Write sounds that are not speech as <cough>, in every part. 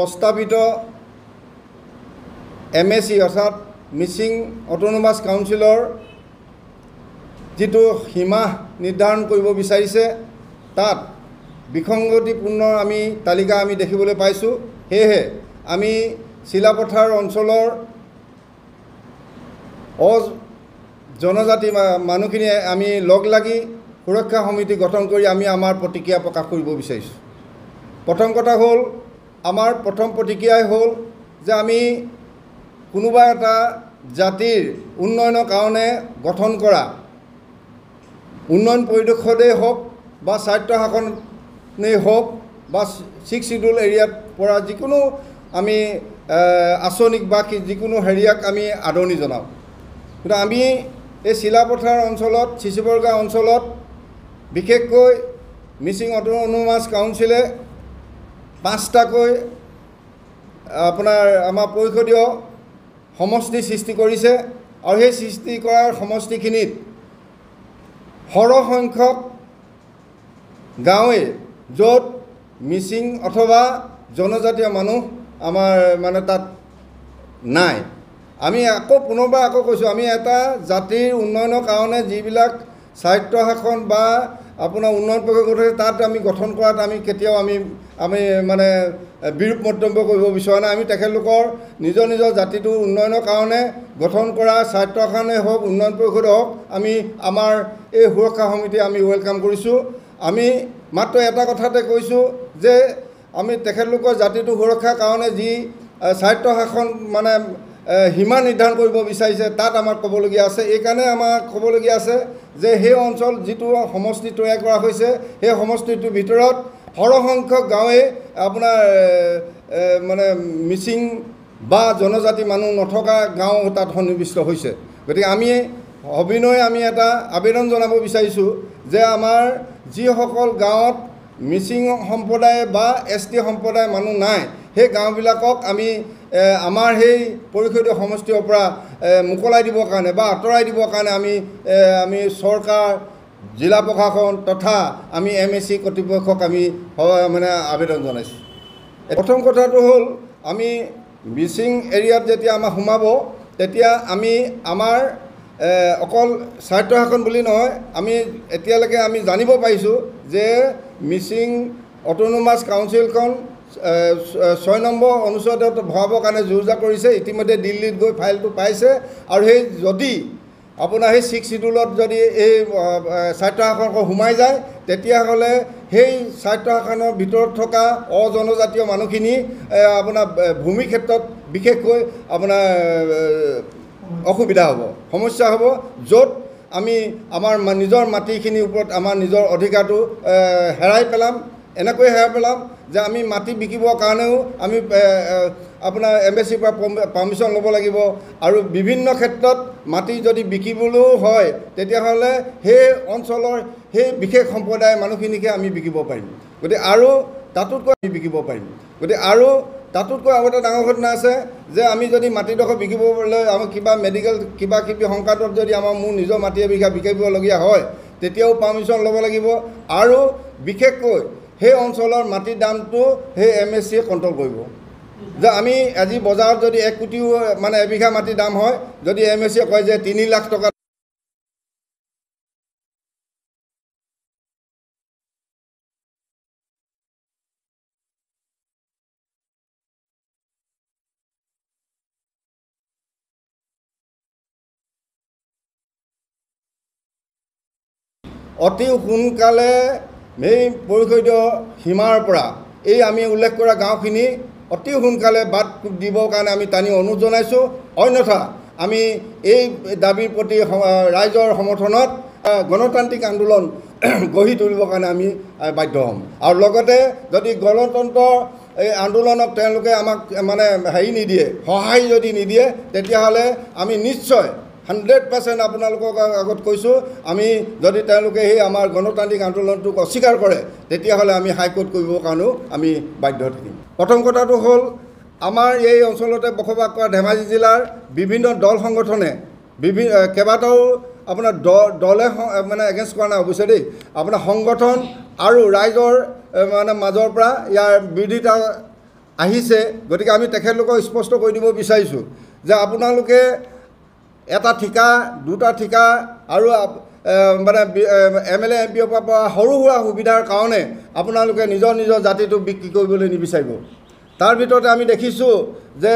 প্ৰস্তাৱিত M A C অৰ্থাৎ Mising autonomous কাউঞ্চিলৰ যিটো সীমা নিৰ্ধাৰণ কৰিব বিচাৰিছে তাত বিসংগতিপূৰ্ণ আমি তালিকা আমি দেখিবলৈ পাইছোঁ সেয়েহে আমি চিলাপথাৰ অঞ্চলৰ অজনজাতি মানুহখিনি আমি লগ লাগি সুৰক্ষা সমিতি গঠন কৰি আমি আমাৰ প্ৰতিক্ৰিয়া প্ৰকাশ কৰিব বিচাৰিছোঁ প্ৰথম কথা হ'ল আমাৰ প্ৰথম প্ৰতিক্ৰিয়াই হ'ল যে আমি কোনোবা এটা জাতিৰ উন্নয়নৰ কাৰণে গঠন কৰা উন্নয়ন পৰিদৰ্শদেই হওক বা স্বায়ত্ব শাসনেই হওক বা ছিক্স শ্বিডুল এৰিয়াত পৰা যিকোনো আমি আঁচনিক বা যিকোনো হেৰিয়াক আমি আদৰণি জনাওঁ কিন্তু আমি এই চিলাপথাৰ অঞ্চলত চিচিবৰগা অঞ্চলত বিশেষকৈ মিচিং অট'নমাছ কাউঞ্চিলে পাঁচটাকৈ আপোনাৰ আমাৰ পৰিষদীয় সমষ্টি সৃষ্টি কৰিছে আৰু সেই সৃষ্টি কৰাৰ সমষ্টিখিনিত সৰহসংখ্যক গাঁৱে য'ত মিচিং অথবা জনজাতীয় মানুহ আমাৰ মানে তাত নাই আমি আকৌ পুনৰবাৰ আকৌ কৈছোঁ আমি এটা জাতিৰ উন্নয়নৰ কাৰণে যিবিলাক স্বায়ত্ব শাসন বা আপোনাৰ উন্নয়ন প্ৰকল্প তাত আমি গঠন কৰাত আমি কেতিয়াও আমি আমি মানে বিৰূপ মন্তব্য কৰিব বিচৰা নাই আমি তেখেতলোকৰ নিজৰ নিজৰ জাতিটোৰ উন্নয়নৰ কাৰণে গঠন কৰা স্বাৰ্থৰ কাৰণে হওক উন্নয়ন পৰিষদ হওক আমি আমাৰ এই সুৰক্ষা সমিতি আমি ৱেলকাম কৰিছোঁ আমি মাত্ৰ এটা কথাতে কৈছোঁ যে আমি তেখেতলোকৰ জাতিটোৰ সুৰক্ষাৰ কাৰণে যি স্বায়ত্ব শাসন মানে সীমা নিৰ্ধাৰণ কৰিব বিচাৰিছে তাত আমাৰ ক'বলগীয়া আছে এইকাৰণে আমাৰ ক'বলগীয়া আছে যে সেই অঞ্চল যিটো সমষ্টি তৈয়াৰ কৰা হৈছে সেই সমষ্টিটোৰ ভিতৰত সৰহসংখ্যক গাঁৱেই আপোনাৰ মানে মিচিং বা জনজাতি মানুহ নথকা গাঁও তাত সন্নিৱিষ্ট হৈছে গতিকে আমি অভিনয় আমি এটা আবেদন জনাব বিচাৰিছোঁ যে আমাৰ যিসকল গাঁৱত মিচিং সম্প্ৰদায় বা এছ টি সম্প্ৰদায় মানুহ নাই সেই গাঁওবিলাকক আমি আমাৰ সেই পৰিষদীয় সমষ্টিৰ পৰা মোকলাই দিবৰ কাৰণে বা আঁতৰাই দিবৰ কাৰণে আমি আমি চৰকাৰ জিলা প্ৰশাসন তথা আমি এম এ চি কৰ্তৃপক্ষক আমি মানে আবেদন জনাইছোঁ প্ৰথম কথাটো হ'ল আমি মিচিং এৰিয়াত যেতিয়া আমাক সোমাব তেতিয়া আমি আমাৰ অকল শাসন বুলি নহয় আমি এতিয়ালৈকে আমি জানিব পাৰিছোঁ যে মিচিং অট'নমাছ কাউঞ্চিলখন ছয় নম্বৰ অনুচ্ছেদত ভৰাবৰ কাৰণে যো জা কৰিছে ইতিমধ্যে দিল্লীত গৈ ফাইলটো পাইছে আৰু সেই যদি আপোনাৰ সেই ছিক্স শ্বিডিউলত যদি এই স্বায়ত্তশাসনক সোমাই যায় তেতিয়াহ'লে সেই শাসনৰ ভিতৰত থকা অজনজাতীয় মানুহখিনি আপোনাৰ ভূমি ক্ষেত্ৰত বিশেষকৈ আপোনাৰ অসুবিধা হ'ব সমস্যা হ'ব য'ত আমি আমাৰ নিজৰ মাটিখিনিৰ ওপৰত আমাৰ নিজৰ অধিকাৰটো হেৰাই পেলাম এনেকৈ হেৰাই পেলাম যে আমি মাটি বিকিবৰ কাৰণেও আমি আপোনাৰ এম এছ চিৰ পৰা পাৰ্মিশ্যন ল'ব লাগিব আৰু বিভিন্ন ক্ষেত্ৰত মাটি যদি বিকিবলৈও হয় তেতিয়াহ'লে সেই অঞ্চলৰ সেই বিশেষ সম্প্ৰদায়ৰ মানুহখিনিকে আমি বিকিব পাৰিম গতিকে আৰু তাতোতকৈ আমি বিকিব পাৰিম গতিকে আৰু তাতোতকৈ আগতে ডাঙৰ ঘটনা আছে যে আমি যদি মাটিডোখৰ বিকিবলৈ আমাৰ কিবা মেডিকেল কিবা কিবি সংকাতত যদি আমাৰ মোৰ নিজৰ মাটি এবিঘা বিকিবলগীয়া হয় তেতিয়াও পাৰ্মিশ্যন ল'ব লাগিব আৰু বিশেষকৈ সেই অঞ্চলৰ মাটিৰ দামটো সেই এম এছ চিয়ে কণ্ট্ৰল কৰিব যে আমি আজি বজাৰত যদি এক কোটিও মানে এবিঘা মাটিৰ দাম হয় যদি এম এছ চিয়ে কয় যে তিনি লাখ টকা অতি সোনকালে এই পৰিষদীয় সীমাৰ পৰা এই আমি উল্লেখ কৰা গাঁওখিনি অতি সোনকালে বাট দিবৰ কাৰণে আমি টানি অনুৰোধ জনাইছোঁ অন্যথা আমি এই দাবীৰ প্ৰতি ৰাইজৰ সমৰ্থনত গণতান্ত্ৰিক আন্দোলন <clears throat> গঢ়ি তুলিবৰ কাৰণে আমি বাধ্য হ'ম আৰু লগতে যদি গণতন্ত্ৰ এই আন্দোলনক তেওঁলোকে আমাক মানে হেৰি নিদিয়ে সহায় যদি নিদিয়ে তেতিয়াহ'লে আমি নিশ্চয় হাণ্ড্ৰেড পাৰ্চেণ্ট আপোনালোকক আগত কৈছোঁ আমি যদি তেওঁলোকে সেই আমাৰ গণতান্ত্ৰিক আন্দোলনটোক অস্বীকাৰ কৰে তেতিয়াহ'লে আমি হাইকোৰ্ট কৰিবৰ কাৰণেও আমি বাধ্য থাকিম প্ৰথম কথাটো হ'ল আমাৰ এই অঞ্চলতে বসবাস কৰা ধেমাজি জিলাৰ বিভিন্ন দল সংগঠনে বিভিন্ন কেইবাটাও আপোনাৰ দ দলে মানে এগেইনষ্ট কৰা নাই অৱশ্যে দেই আপোনাৰ সংগঠন আৰু ৰাইজৰ মানে মাজৰ পৰা ইয়াৰ বিৰোধিতা আহিছে গতিকে আমি তেখেতলোকক স্পষ্ট কৰি দিব বিচাৰিছোঁ যে আপোনালোকে এটা ঠিকা দুটা ঠিকা আৰু মানে M L A M P পিঅ'ৰ পৰা সৰু সুৰা সুবিধাৰ কাৰণে আপোনালোকে নিজৰ নিজৰ জাতিটো বিক্ৰী কৰিবলৈ নিবিচাৰিব তাৰ ভিতৰতে আমি দেখিছোঁ যে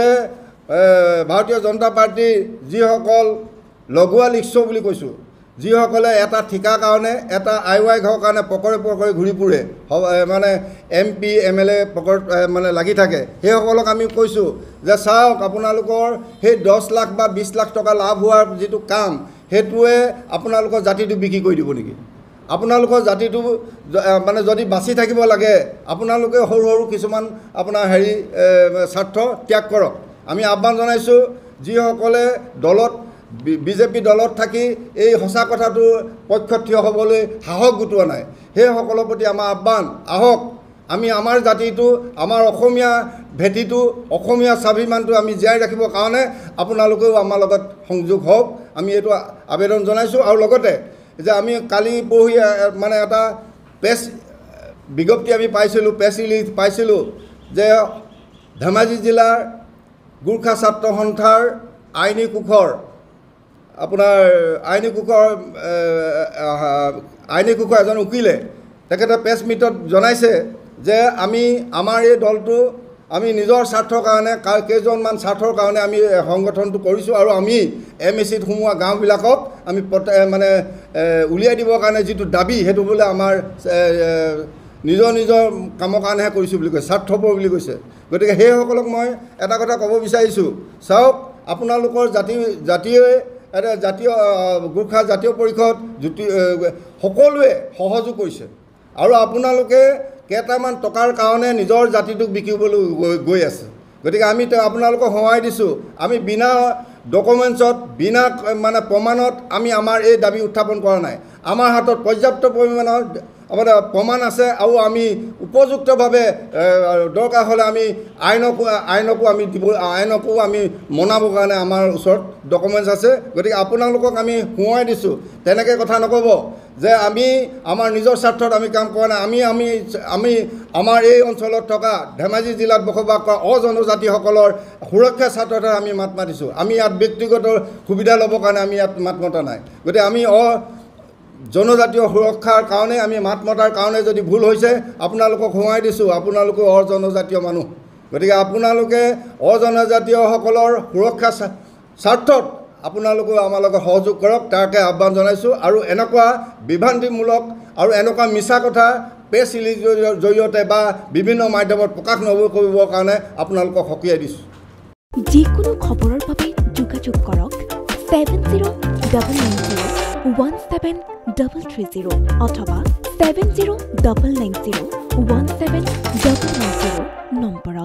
ভাৰতীয় জনতা পাৰ্টীৰ যিসকল লঘুৱা লিক্স বুলি কৈছোঁ যিসকলে এটা ঠিকাৰ কাৰণে এটা আই ৱাই ঘৰৰ কাৰণে পকৰে পকৰে ঘূৰি ফুৰে মানে M P M L A পকৰ মানে লাগি থাকে সেইসকলক আমি কৈছোঁ যে চাওক আপোনালোকৰ সেই দহ লাখ বা বিছ লাখ টকা লাভ হোৱাৰ যিটো কাম সেইটোৱে আপোনালোকৰ জাতিটো বিক্ৰী কৰি দিব নেকি আপোনালোকৰ জাতিটো মানে যদি বাচি থাকিব লাগে আপোনালোকে সৰু সৰু কিছুমান আপোনাৰ হেৰি স্বাৰ্থ ত্যাগ কৰক আমি আহ্বান জনাইছোঁ যিসকলে দলত বিজেপি দলত থাকি এই সঁচা কথাটো পক্ষত থিয় হ'বলৈ সাহস গোটোৱা নাই সেইসকলৰ প্ৰতি আমাৰ আহ্বান আহক আমি আমাৰ জাতিটো আমাৰ অসমীয়া ভেটিটো অসমীয়া স্বাভিমানটো আমি জীয়াই ৰাখিবৰ কাৰণে আপোনালোকেও আমাৰ লগত সংযোগ হওক আমি এইটো আবেদন জনাইছোঁ আৰু লগতে যে আমি কালি পঢ়ি মানে এটা প্ৰেছ বিজ্ঞপ্তি আমি পাইছিলোঁ প্ৰেছ ৰিলিজ পাইছিলোঁ যে ধেমাজি জিলাৰ গোৰ্খা ছাত্ৰ সন্থাৰ আইনী কোষৰ আপোনাৰ আইনী কোষৰ আইনী কোষৰ এজন উকিলে তেখেতে প্ৰেছ মিটত জনাইছে যে আমি আমাৰ এই দলটো আমি নিজৰ স্বাৰ্থৰ কাৰণে কেইজনমান স্বাৰ্থৰ কাৰণে আমি সংগঠনটো কৰিছোঁ আৰু আমি এম এ চিত সোমোৱা গাঁওবিলাকক আমি মানে উলিয়াই দিবৰ কাৰণে যিটো দাবী সেইটো বোলে আমাৰ নিজৰ নিজৰ কামৰ কাৰণেহে কৰিছোঁ বুলি কৈছে স্বাৰ্থপৰ বুলি কৈছে গতিকে সেইসকলক মই এটা কথা ক'ব বিচাৰিছোঁ চাওক আপোনালোকৰ জাতি জাতিয়ে এটা জাতীয় গোৰ্খা জাতীয় পৰিষদ জ্যোতি সকলোৱে সহযোগ কৰিছে আৰু আপোনালোকে কেইটামান টকাৰ কাৰণে নিজৰ জাতিটোক বিকিবলৈ গৈ আছে গতিকে আমি আপোনালোকক সহায় দিছোঁ আমি বিনা ডকুমেণ্টছত বিনা মানে প্ৰমাণত আমি আমাৰ এই দাবী উত্থাপন কৰা নাই আমাৰ হাতত পৰ্যাপ্ত পৰিমাণৰ আমাৰ প্ৰমাণ আছে আৰু আমি উপযুক্তভাৱে দৰকাৰ হ'লে আমি আইনকো আইনকো আমি দিব আইনকো আমি মনাবৰ কাৰণে আমাৰ ওচৰত ডকুমেণ্টছ আছে গতিকে আপোনালোকক আমি সোঁৱাই দিছোঁ তেনেকৈ কথা নক'ব যে আমি আমাৰ নিজৰ স্বাৰ্থত আমি কাম কৰা নাই আমি আমি আমি আমাৰ এই অঞ্চলত থকা ধেমাজি জিলাত বসবাস কৰা অজনজাতিসকলৰ সুৰক্ষা স্বাৰ্থতহে আমি মাত মাতিছোঁ আমি ইয়াত ব্যক্তিগত সুবিধা ল'বৰ কাৰণে আমি ইয়াত মাত মতা নাই গতিকে আমি অ জনজাতীয় সুৰক্ষাৰ কাৰণে আমি মাত মতাৰ কাৰণে যদি ভুল হৈছে আপোনালোকক সোমাই দিছোঁ আপোনালোকো অজনজাতীয় মানুহ গতিকে আপোনালোকে অজনজাতীয়সকলৰ সুৰক্ষা স্বাৰ্থত আপোনালোকেও আমাৰ লগত সহযোগ কৰক তাকে আহ্বান জনাইছোঁ আৰু এনেকুৱা বিভ্ৰান্তিমূলক আৰু এনেকুৱা মিছা কথা প্ৰেছ ৰিলিজৰ জৰিয়তে বা বিভিন্ন মাধ্যমত প্ৰকাশ নহ'ব কৰিবৰ কাৰণে আপোনালোকক সকীয়াই দিছোঁ যিকোনো খবৰৰ বাবে যোগাযোগ কৰক one seven double three zero' অথবা seven zero' double nine zero' one seven double nine zero' নম্বৰত